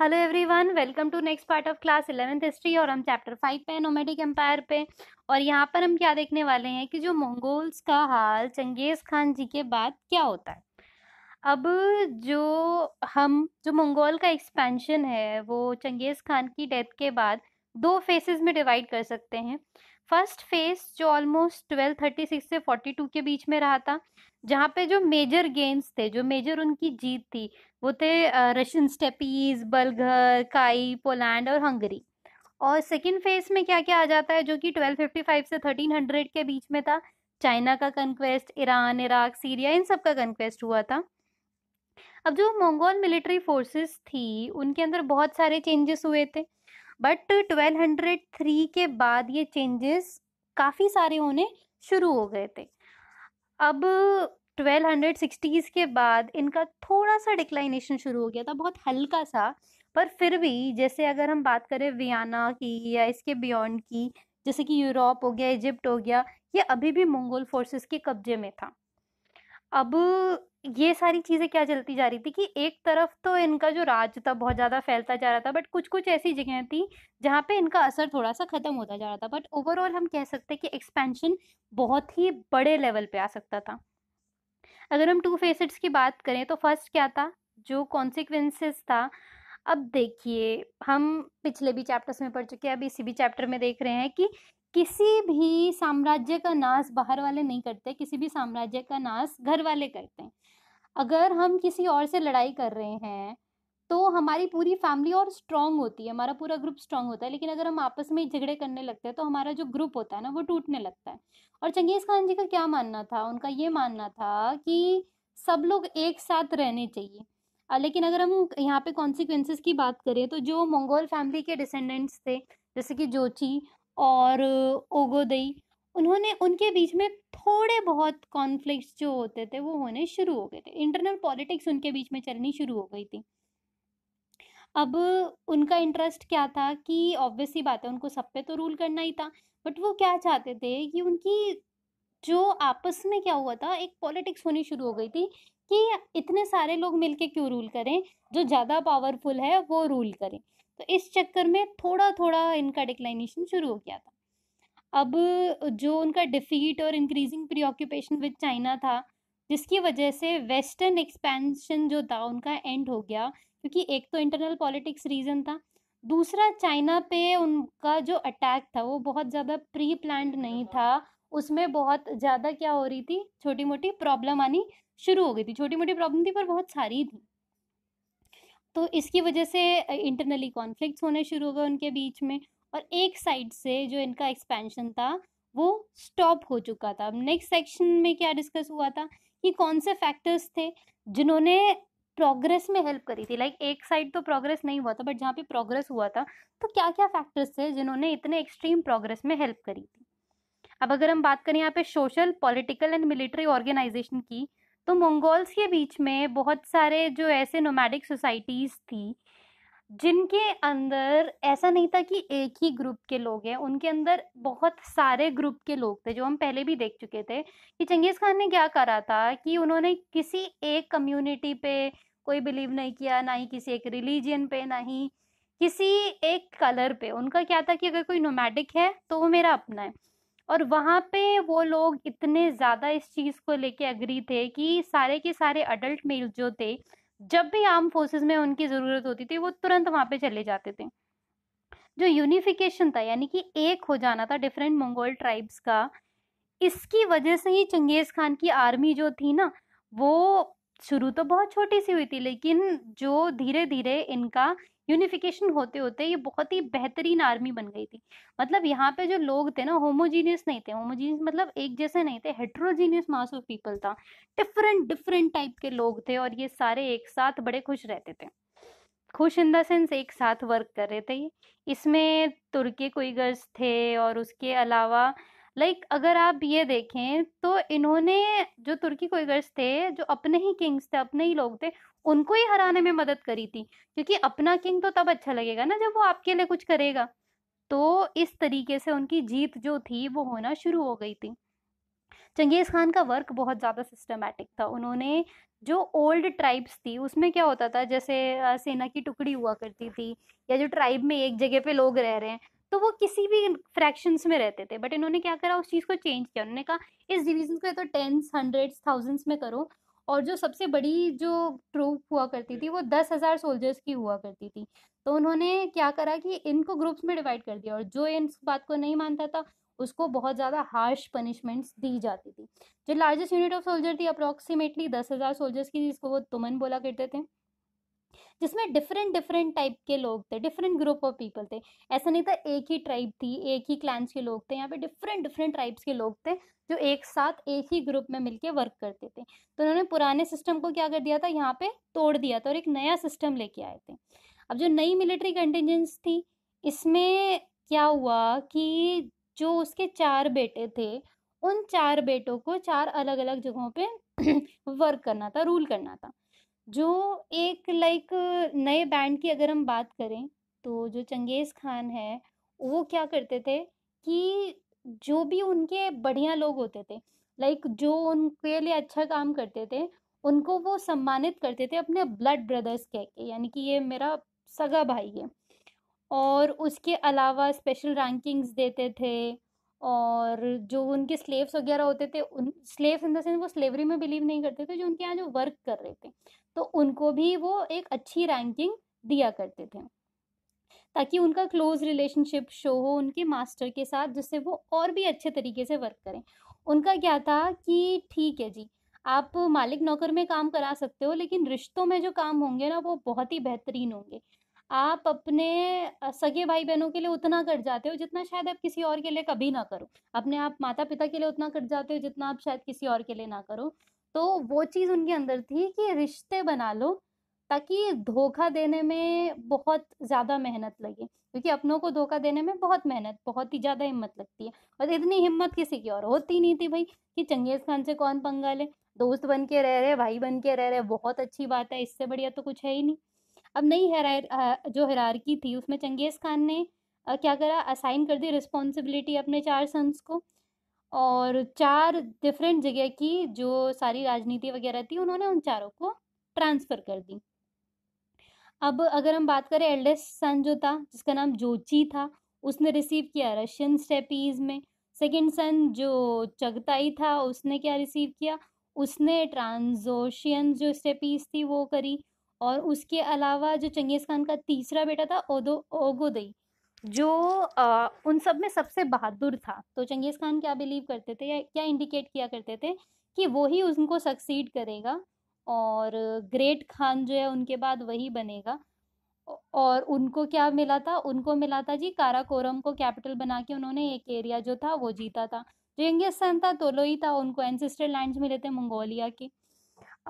hello everyone welcome to next part of class eleventh history और हम chapter five पे nomadic empire पे और यहाँ पर हम क्या देखने वाले हैं कि जो मंगोल्स का हाल चंगेज़ खान जी के बाद क्या होता है अब जो हम जो मंगोल का एक्सपेंशन है वो चंगेज़ खान की डेथ के बाद दो फेसेस में डिवाइड कर सकते हैं फर्स्ट फेज जो ऑलमोस्ट ट्वेल्व थर्टी सिक्स से फोर्टी टू के बीच में रहा था जहाँ पे जो मेजर गेम्स थे जो मेजर उनकी जीत थी वो थे रशियन स्टेपीज बल्घर काई पोलैंड और हंगरी और सेकेंड फेज में क्या क्या आ जाता है जो कि फाइव से थर्टीन हंड्रेड के बीच में था चाइना का कन्क्वेस्ट ईरान इराक सीरिया इन सब का कन्क्वेस्ट हुआ था अब जो मंगोल मिलिट्री फोर्सेस थी उनके अंदर बहुत सारे चेंजेस हुए थे बट ट्वेल्व हंड्रेड थ्री के बाद ये चेंजेस काफ़ी सारे होने शुरू हो गए थे अब ट्वेल्व हंड्रेड सिक्सटीज के बाद इनका थोड़ा सा डिक्लाइनेशन शुरू हो गया था बहुत हल्का सा पर फिर भी जैसे अगर हम बात करें वियाना की या इसके बियॉन्ड की जैसे कि यूरोप हो गया इजिप्ट हो गया ये अभी भी मंगोल फोर्सेस के कब्जे में था अब ये सारी चीज़ें क्या चलती जा रही थी कि एक तरफ तो इनका जो राज था बहुत ज़्यादा फैलता जा रहा था बट कुछ कुछ ऐसी जगह थी जहाँ पे इनका असर थोड़ा सा ख़त्म होता जा रहा था बट ओवरऑल हम कह सकते हैं कि एक्सपेंशन बहुत ही बड़े लेवल पे आ सकता था अगर हम टू फेसेट्स की बात करें तो फर्स्ट क्या था जो कॉन्सिक्वेंसेस था अब देखिए हम पिछले भी चैप्टर्स में पढ़ चुके हैं अब इसी भी चैप्टर में देख रहे हैं कि किसी भी साम्राज्य का नाश बाहर वाले नहीं करते किसी भी साम्राज्य का नाश घर वाले करते हैं अगर हम किसी और से लड़ाई कर रहे हैं तो हमारी पूरी फैमिली और स्ट्रांग होती है हमारा पूरा ग्रुप स्ट्रांग होता है लेकिन अगर हम आपस में झगड़े करने लगते हैं तो हमारा जो ग्रुप होता है ना वो टूटने लगता है और चंगेज़ खान जी का क्या मानना था उनका ये मानना था कि सब लोग एक साथ रहने चाहिए लेकिन अगर हम यहाँ पे कॉन्सिक्वेंसेस की बात करें तो जो मंगोल फैमिली के डिसेंडेंट्स थे जैसे कि जोची और ओगोदई उन्होंने उनके बीच में थोड़े बहुत कॉन्फ्लिक्ट्स जो होते थे वो होने शुरू हो गए थे इंटरनल पॉलिटिक्स उनके बीच में चलनी शुरू हो गई थी अब उनका इंटरेस्ट क्या था कि ऑब्वियसली बात है उनको सब पे तो रूल करना ही था बट वो क्या चाहते थे कि उनकी जो आपस में क्या हुआ था एक पॉलिटिक्स होनी शुरू हो गई थी कि इतने सारे लोग मिलके क्यों रूल करें जो ज़्यादा पावरफुल है वो रूल करें तो इस चक्कर में थोड़ा थोड़ा इनका डिक्लाइनेशन शुरू हो गया था अब जो उनका डिफीट और increasing preoccupation with China था जिसकी वजह से वेस्टर्न एक्सपेंशन जो था उनका एंड हो गया क्योंकि एक तो इंटरनल पॉलिटिक्स रीज़न था दूसरा चाइना पे उनका जो अटैक था वो बहुत ज़्यादा प्री प्लान नहीं था उसमें बहुत ज़्यादा क्या हो रही थी छोटी मोटी प्रॉब्लम आनी शुरू हो गई थी छोटी मोटी प्रॉब्लम थी पर बहुत सारी थी तो इसकी वजह से इंटरनली कॉन्फ्लिक्ट्स होने शुरू हो गए उनके बीच में और एक साइड से जो इनका एक्सपेंशन था वो स्टॉप हो चुका था अब नेक्स्ट सेक्शन में क्या डिस्कस हुआ था कि कौन से फैक्टर्स थे जिन्होंने प्रोग्रेस में हेल्प करी थी लाइक like, एक साइड तो प्रोग्रेस नहीं हुआ था बट जहाँ पे प्रोग्रेस हुआ था तो क्या क्या फैक्टर्स थे जिन्होंने इतने एक्सट्रीम प्रोग्रेस में हेल्प करी थी अब अगर हम बात करें यहाँ पे social political and military organization की तो मंगोल्स के बीच में बहुत सारे जो ऐसे नोमैडिक सोसाइटीज़ थी जिनके अंदर ऐसा नहीं था कि एक ही ग्रुप के लोग हैं उनके अंदर बहुत सारे ग्रुप के लोग थे जो हम पहले भी देख चुके थे कि चंगेज़ खान ने क्या करा था कि उन्होंने किसी एक कम्युनिटी पे कोई बिलीव नहीं किया ना ही किसी एक रिलीजन पे ना ही किसी एक कलर पे उनका क्या था कि अगर कोई नोमैटिक है तो वो मेरा अपना है और वहाँ पे वो लोग इतने ज़्यादा इस चीज़ को लेके अग्री थे कि सारे के सारे अडल्ट मेल जो थे जब भी आर्म फोर्सेस में उनकी ज़रूरत होती थी वो तुरंत वहाँ पे चले जाते थे जो यूनिफिकेशन था यानी कि एक हो जाना था डिफरेंट मंगोल ट्राइब्स का इसकी वजह से ही चंगेज़ खान की आर्मी जो थी ना वो शुरू तो बहुत छोटी सी हुई थी लेकिन जो धीरे धीरे इनका यूनिफिकेशन होते होते ये बहुत ही बेहतरीन आर्मी बन गई थी मतलब यहाँ पे जो लोग थे ना होमोजीनियस नहीं थे होमोजीनियस मतलब एक जैसे नहीं थे हेट्रोजीनियस मास ऑफ पीपल था डिफरेंट डिफरेंट टाइप के लोग थे और ये सारे एक साथ बड़े खुश रहते थे खुश इन द सेंस एक साथ वर्क कर रहे थे ये इसमें तुर्की कोई गर्ज थे और उसके अलावा लाइक like, अगर आप ये देखें तो इन्होंने जो तुर्की कोइगर्स थे जो अपने ही किंग्स थे अपने ही लोग थे उनको ही हराने में मदद करी थी क्योंकि अपना किंग तो तब अच्छा लगेगा ना जब वो आपके लिए कुछ करेगा तो इस तरीके से उनकी जीत जो थी वो होना शुरू हो गई थी चंगेज़ खान का वर्क बहुत ज़्यादा सिस्टमेटिक था उन्होंने जो ओल्ड ट्राइब्स थी उसमें क्या होता था जैसे सेना की टुकड़ी हुआ करती थी या जो ट्राइब में एक जगह पे लोग रह रहे हैं तो वो किसी भी फ्रैक्शंस में रहते थे बट इन्होंने क्या करा उस चीज़ को चेंज किया उन्होंने कहा इस डिवीजन को तो टेंस हंड्रेड्स थाउजेंड्स में करो और जो सबसे बड़ी जो ट्रूप हुआ करती थी वो दस हज़ार सोल्जर्स की हुआ करती थी तो उन्होंने क्या करा कि इनको ग्रुप्स में डिवाइड कर दिया और जो इन बात को नहीं मानता था उसको बहुत ज़्यादा हार्श पनिशमेंट्स दी जाती थी जो लार्जेस्ट यूनिट ऑफ सोल्जर थी अप्रॉक्सीमेटली दस हज़ार सोल्जर्स की जिसको वो तुमन बोला करते थे जिसमें डिफरेंट डिफरेंट टाइप के लोग थे डिफरेंट ग्रुप ऑफ पीपल थे ऐसा नहीं था एक ही ट्राइब थी एक ही क्लैंस के लोग थे यहाँ पे डिफरेंट डिफरेंट ट्राइब्स के लोग थे जो एक साथ एक ही ग्रुप में मिलके वर्क करते थे तो उन्होंने पुराने सिस्टम को क्या कर दिया था यहाँ पे तोड़ दिया था और एक नया सिस्टम लेके आए थे अब जो नई मिलिट्री कंटिजेंस थी इसमें क्या हुआ कि जो उसके चार बेटे थे उन चार बेटों को चार अलग अलग जगहों पे वर्क करना था रूल करना था जो एक लाइक नए बैंड की अगर हम बात करें तो जो चंगेज़ खान है वो क्या करते थे कि जो भी उनके बढ़िया लोग होते थे लाइक जो उनके लिए अच्छा काम करते थे उनको वो सम्मानित करते थे अपने ब्लड ब्रदर्स कह के यानी कि ये मेरा सगा भाई है और उसके अलावा स्पेशल रैंकिंग्स देते थे और जो उनके स्लेव्स वगैरह होते थे उन स्लेव्स इन द सेंस वो स्लेवरी में बिलीव नहीं करते थे जो उनके यहाँ जो वर्क कर रहे थे तो उनको भी वो एक अच्छी रैंकिंग दिया करते थे ताकि उनका क्लोज रिलेशनशिप शो हो उनके मास्टर के साथ जिससे वो और भी अच्छे तरीके से वर्क करें उनका क्या था कि ठीक है जी आप मालिक नौकर में काम करा सकते हो लेकिन रिश्तों में जो काम होंगे ना वो बहुत ही बेहतरीन होंगे आप अपने सगे भाई बहनों के लिए उतना कर जाते हो जितना शायद आप किसी और के लिए कभी ना करो अपने आप माता पिता के लिए उतना कर जाते हो जितना आप शायद किसी और के लिए ना करो तो वो चीज़ उनके अंदर थी कि रिश्ते बना लो ताकि धोखा देने में बहुत ज़्यादा मेहनत लगे क्योंकि अपनों को धोखा देने में बहुत मेहनत बहुत ही ज़्यादा हिम्मत लगती है और इतनी हिम्मत किसी की और होती नहीं थी भाई कि चंगेज़ खान से कौन पंगा ले दोस्त बन के रह रहे भाई बन के रह रहे बहुत अच्छी बात है इससे बढ़िया तो कुछ है ही नहीं अब नई हेरार जो हरारकी थी उसमें चंगेज़ खान ने क्या करा असाइन कर दी रिस्पॉन्सिबिलिटी अपने चार सन्स को और चार डिफरेंट जगह की जो सारी राजनीति वगैरह थी उन्होंने उन चारों को ट्रांसफ़र कर दी अब अगर हम बात करें एल्डेस्ट सन जो था जिसका नाम जोची था उसने रिसीव किया रशियन स्टेपीज़ में सेकेंड सन जो चगताई था उसने क्या रिसीव किया उसने ट्रांजोशियन जो स्टेपीज़ थी वो करी और उसके अलावा जो चंगेज़ खान का तीसरा बेटा था ओदो ओगोदई जो आ, उन सब में सबसे बहादुर था तो चंगेज़ खान क्या बिलीव करते थे या क्या इंडिकेट किया करते थे कि वही उनको सक्सीड करेगा और ग्रेट खान जो है उनके बाद वही बनेगा और उनको क्या मिला था उनको मिला था जी काराकोरम को कैपिटल बना के उन्होंने एक एरिया जो था वो जीता था जो इंगेस्तान था तोलोई था उनको एनसेस्टर लैंड्स मिले थे मंगोलिया के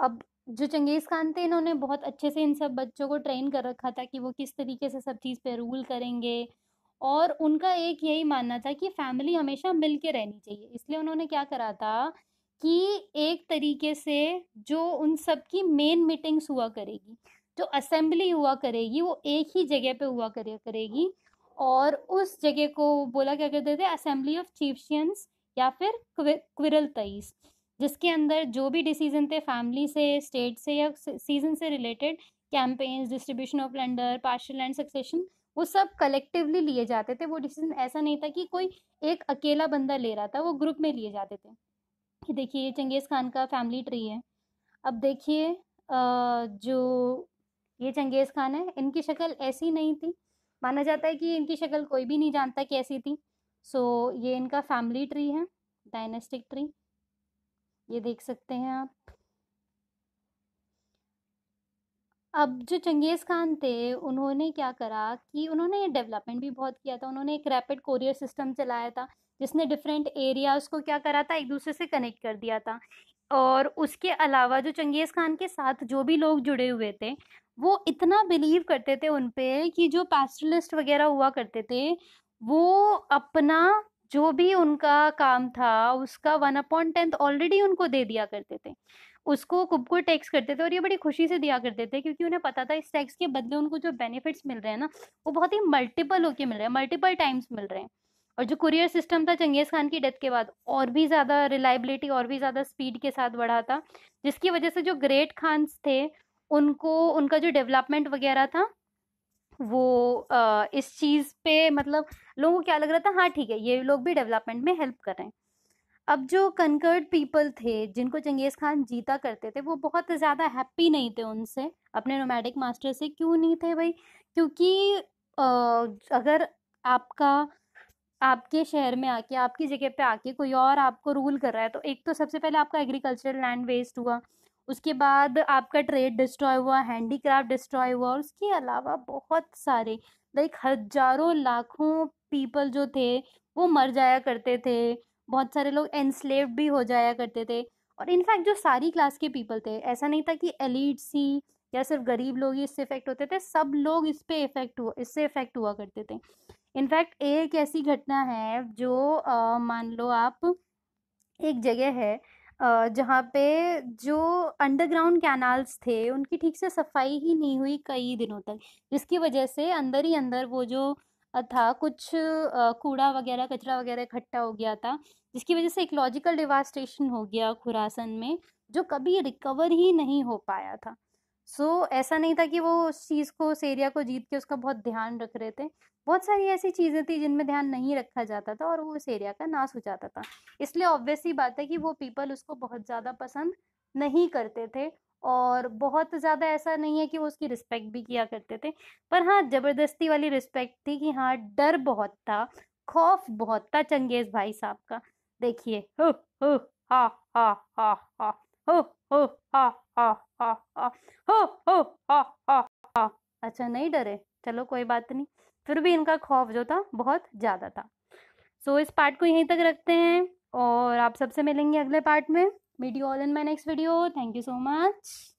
अब जो चंगेज़ खान थे इन्होंने बहुत अच्छे से इन सब बच्चों को ट्रेन कर रखा था कि वो किस तरीके से सब चीज़ पे रूल करेंगे और उनका एक यही मानना था कि फैमिली हमेशा मिल के रहनी चाहिए इसलिए उन्होंने क्या करा था कि एक तरीके से जो उन सब की मेन मीटिंग्स हुआ करेगी जो असेंबली हुआ करेगी वो एक ही जगह पे हुआ करे करेगी और उस जगह को बोला क्या कहते थे असेंबली ऑफ चीफशियंस या फिर क्विरल तईस जिसके अंदर जो भी डिसीजन थे फैमिली से स्टेट से या सीजन से related campaigns distribution of land or partial and succession वो सब कलेक्टिवली लिए जाते थे वो डिसीजन ऐसा नहीं था कि कोई एक अकेला बंदा ले रहा था वो ग्रुप में लिए जाते थे देखिए ये चंगेज़ खान का फैमिली ट्री है अब देखिए जो ये चंगेज़ खान है इनकी शक्ल ऐसी नहीं थी माना जाता है कि इनकी शक्ल कोई भी नहीं जानता कैसी थी सो so, ये इनका फैमिली ट्री है डायनेस्टिक ट्री ये देख सकते हैं आप अब जो चंगेज़ खान थे उन्होंने क्या करा कि उन्होंने डेवलपमेंट भी बहुत किया था उन्होंने एक रैपिड कोरियर सिस्टम चलाया था जिसने डिफरेंट एरियाज़ को क्या करा था एक दूसरे से कनेक्ट कर दिया था और उसके अलावा जो चंगेज़ खान के साथ जो भी लोग जुड़े हुए थे वो इतना बिलीव करते थे उन पर कि जो पैस्टलिस्ट वगैरह हुआ करते थे वो अपना जो भी उनका काम था उसका वन अपॉइंट टेंथ ऑलरेडी उनको दे दिया करते थे उसको खुद को टैक्स करते थे और ये बड़ी खुशी से दिया करते थे क्योंकि उन्हें पता था इस टैक्स के बदले उनको जो बेनिफिट्स मिल रहे हैं ना वो बहुत ही मल्टीपल होके मिल रहे हैं मल्टीपल टाइम्स मिल रहे हैं और जो कुरियर सिस्टम था चंगेज़ खान की डेथ के बाद और भी ज़्यादा रिलायबिलिटी और भी ज़्यादा स्पीड के साथ बढ़ा था जिसकी वजह से जो ग्रेट खान्स थे उनको उनका जो डेवलपमेंट वगैरह था वो आ, इस चीज़ पे मतलब लोगों को क्या लग रहा था हाँ ठीक है ये लोग भी डेवलपमेंट में हेल्प कर रहे हैं अब जो कनकर्ड पीपल थे जिनको चंगेज़ खान जीता करते थे वो बहुत ज़्यादा हैप्पी नहीं थे उनसे अपने रोमैटिक मास्टर से क्यों नहीं थे भाई क्योंकि आ, अगर आपका आपके शहर में आके आपकी जगह पे आके कोई और आपको रूल कर रहा है तो एक तो सबसे पहले आपका एग्रीकल्चरल लैंड वेस्ट हुआ उसके बाद आपका ट्रेड डिस्ट्रॉय हुआ हैंडीक्राफ्ट डिस्ट्रॉय हुआ और उसके अलावा बहुत सारे लाइक हजारों लाखों पीपल जो थे वो मर जाया करते थे बहुत सारे लोग एनस्लेव भी हो जाया करते थे और इनफैक्ट जो सारी क्लास के पीपल थे ऐसा नहीं था कि एलिट्स ही या सिर्फ गरीब लोग ही इससे इफेक्ट होते थे सब लोग इस पर इफेक्ट हुआ इससे इफेक्ट हुआ करते थे इनफैक्ट एक ऐसी घटना है जो आ, मान लो आप एक जगह है जहाँ पे जो अंडरग्राउंड कैनाल्स थे उनकी ठीक से सफाई ही नहीं हुई कई दिनों तक जिसकी वजह से अंदर ही अंदर वो जो था कुछ कूड़ा वगैरह कचरा वगैरह इकट्ठा हो गया था जिसकी वजह से इकोलॉजिकल डिवास्टेशन हो गया खुरासन में जो कभी रिकवर ही नहीं हो पाया था सो so, ऐसा नहीं था कि वो उस चीज़ को उस एरिया को जीत के उसका बहुत ध्यान रख रहे थे बहुत सारी ऐसी चीज़ें थी जिनमें ध्यान नहीं रखा जाता था और वो उस एरिया का नाश हो जाता था इसलिए ऑब्वियसली बात है कि वो पीपल उसको बहुत ज़्यादा पसंद नहीं करते थे और बहुत ज़्यादा ऐसा नहीं है कि वो उसकी रिस्पेक्ट भी किया करते थे पर हाँ ज़बरदस्ती वाली रिस्पेक्ट थी कि हाँ डर बहुत था खौफ बहुत था चंगेज़ भाई साहब का देखिए हो हो हा हा हा हा हो अच्छा नहीं डरे चलो कोई बात नहीं फिर भी इनका खौफ जो था बहुत ज़्यादा था सो so, इस पार्ट को यहीं तक रखते हैं और आप सबसे मिलेंगे अगले पार्ट में meet you all in my next video thank you so much